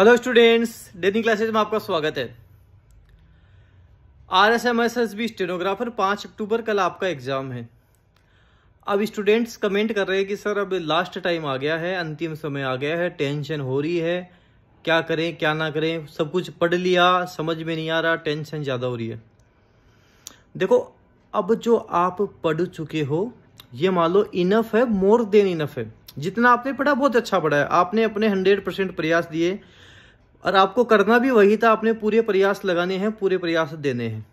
hello students डेनिंग classes में आपका स्वागत है R S M S S B stenographer पाँच अक्टूबर कल आपका एग्ज़ाम है अब स्टूडेंट्स कमेंट कर रहे हैं कि सर अब लास्ट टाइम आ गया है अंतिम समय आ गया है टेंशन हो रही है क्या करें क्या ना करें सब कुछ पढ़ लिया समझ में नहीं आ रहा टेंशन ज़्यादा हो रही है देखो अब जो आप पढ़ चुके हो ये मान लो इनफ है मोर देन इनफ है जितना आपने पढ़ा बहुत अच्छा पढ़ा है आपने अपने हंड्रेड परसेंट प्रयास दिए और आपको करना भी वही था आपने पूरे प्रयास लगाने हैं पूरे प्रयास देने हैं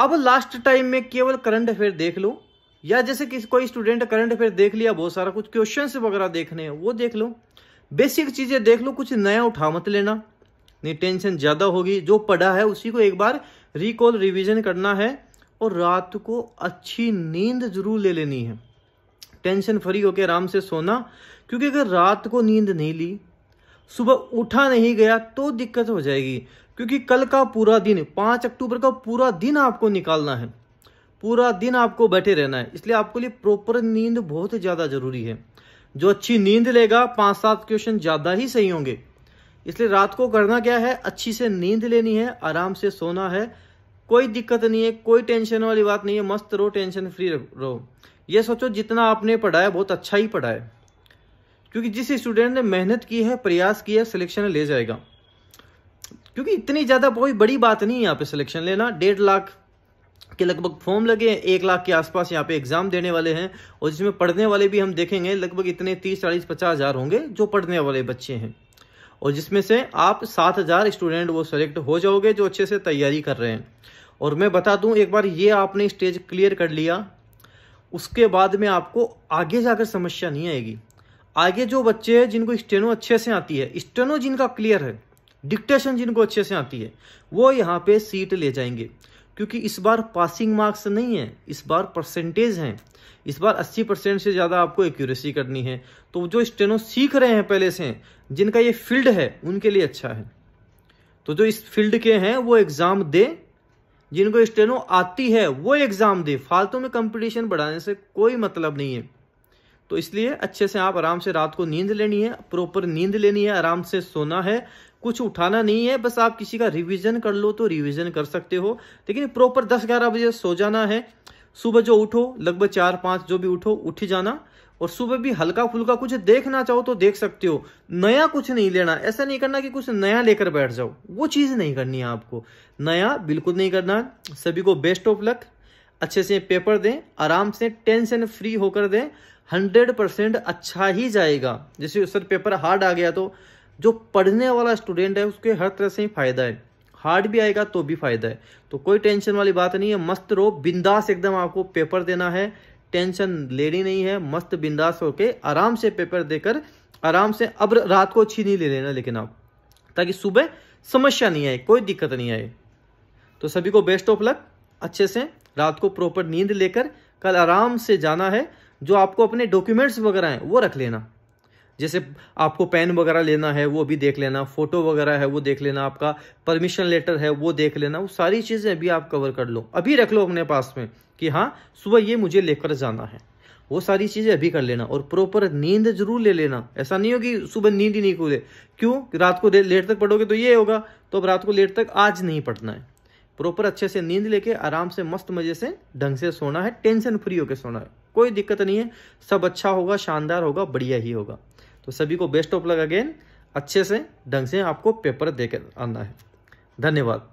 अब लास्ट टाइम में केवल करंट अफेयर देख लो या जैसे किसी कोई स्टूडेंट करंट अफेयर देख लिया बहुत सारा कुछ क्वेश्चन वगैरह देखने हैं वो देख लो बेसिक चीज़ें देख लो कुछ नया उठा मत लेना नहीं टेंशन ज़्यादा होगी जो पढ़ा है उसी को एक बार रिकॉल रिविजन करना है और रात को अच्छी नींद जरूर ले लेनी है टेंशन फ्री होकर आराम से सोना क्योंकि अगर रात को नींद नहीं ली सुबह उठा नहीं गया तो दिक्कत हो जाएगी क्योंकि कल का पूरा दिन पाँच अक्टूबर का पूरा दिन आपको निकालना है पूरा दिन आपको बैठे रहना है इसलिए आपके लिए प्रॉपर नींद बहुत ज़्यादा ज़रूरी है जो अच्छी नींद लेगा पाँच सात क्वेश्चन ज़्यादा ही सही होंगे इसलिए रात को करना क्या है अच्छी से नींद लेनी है आराम से सोना है कोई दिक्कत नहीं है कोई टेंशन वाली बात नहीं है मस्त रहो टेंशन फ्री रहो ये सोचो जितना आपने पढ़ा है बहुत अच्छा ही पढ़ा है क्योंकि जिस स्टूडेंट ने मेहनत की है प्रयास किया है सिलेक्शन ले जाएगा क्योंकि इतनी ज़्यादा कोई बड़ी बात नहीं है यहाँ पे सिलेक्शन लेना डेढ़ लाख के लगभग फॉर्म लगे हैं एक लाख के आसपास यहाँ पे एग्जाम देने वाले हैं और जिसमें पढ़ने वाले भी हम देखेंगे लगभग इतने तीस चालीस पचास हज़ार होंगे जो पढ़ने वाले बच्चे हैं और जिसमें से आप सात हज़ार स्टूडेंट वो सेलेक्ट हो जाओगे जो अच्छे से तैयारी कर रहे हैं और मैं बता दूं एक बार ये आपने स्टेज क्लियर कर लिया उसके बाद में आपको आगे जाकर समस्या नहीं आएगी आगे जो बच्चे हैं जिनको स्टेनो अच्छे से आती है स्टेनो जिनका क्लियर है डिक्टेशन जिनको अच्छे से आती है वो यहाँ पे सीट ले जाएंगे क्योंकि इस बार पासिंग मार्क्स नहीं है इस बार परसेंटेज हैं इस बार 80 परसेंट से ज़्यादा आपको एक्यूरेसी करनी है तो जो स्टेनो सीख रहे हैं पहले से जिनका ये फील्ड है उनके लिए अच्छा है तो जो इस फील्ड के हैं वो एग्ज़ाम दे जिनको स्टेनो आती है वो एग्ज़ाम दे फालतू में कंपटीशन बढ़ाने से कोई मतलब नहीं है तो इसलिए अच्छे से आप आराम से रात को नींद लेनी है प्रॉपर नींद लेनी है आराम से सोना है कुछ उठाना नहीं है बस आप किसी का रिवीजन कर लो तो रिवीजन कर सकते हो लेकिन प्रॉपर दस ग्यारह बजे सो जाना है सुबह जो उठो लगभग चार पाँच जो भी उठो उठ जाना और सुबह भी हल्का फुल्का कुछ देखना चाहो तो देख सकते हो नया कुछ नहीं लेना ऐसा नहीं करना कि कुछ नया लेकर बैठ जाओ वो चीज़ नहीं करनी है आपको नया बिल्कुल नहीं करना सभी को बेस्ट ऑफ लक अच्छे से पेपर दें आराम से टेंशन फ्री होकर दें हंड्रेड परसेंट अच्छा ही जाएगा जैसे सर पेपर हार्ड आ गया तो जो पढ़ने वाला स्टूडेंट है उसके हर तरह से ही फायदा है हार्ड भी आएगा तो भी फायदा है तो कोई टेंशन वाली बात नहीं है मस्त रहो बिंदास एकदम आपको पेपर देना है टेंशन लेनी नहीं है मस्त बिंदास होके आराम से पेपर देकर आराम से अब रात को अच्छी नहीं ले लेना लेकिन आप ताकि सुबह समस्या नहीं आए कोई दिक्कत नहीं आए तो सभी को बेस्ट ऑफ लक अच्छे से रात को प्रॉपर नींद लेकर कल आराम से जाना है जो आपको अपने डॉक्यूमेंट्स वगैरह हैं वो रख लेना जैसे आपको पेन वगैरह लेना है वो भी देख लेना फोटो वगैरह है वो देख लेना आपका परमिशन लेटर है वो देख लेना वो सारी चीज़ें भी आप कवर कर लो अभी रख लो अपने पास में कि हाँ सुबह ये मुझे लेकर जाना है वो सारी चीज़ें अभी कर लेना और प्रॉपर नींद जरूर ले लेना ऐसा नहीं होगी सुबह नींद ही नहीं खुले क्यों रात को लेट तक पढ़ोगे तो ये होगा तो अब रात को लेट तक आज नहीं पढ़ना है प्रॉपर अच्छे से नींद लेके आराम से मस्त मजे से ढंग से सोना है टेंशन फ्री होकर सोना है कोई दिक्कत नहीं है सब अच्छा होगा शानदार होगा बढ़िया ही होगा तो सभी को बेस्ट ऑफ लग अगेन अच्छे से ढंग से आपको पेपर दे आना है धन्यवाद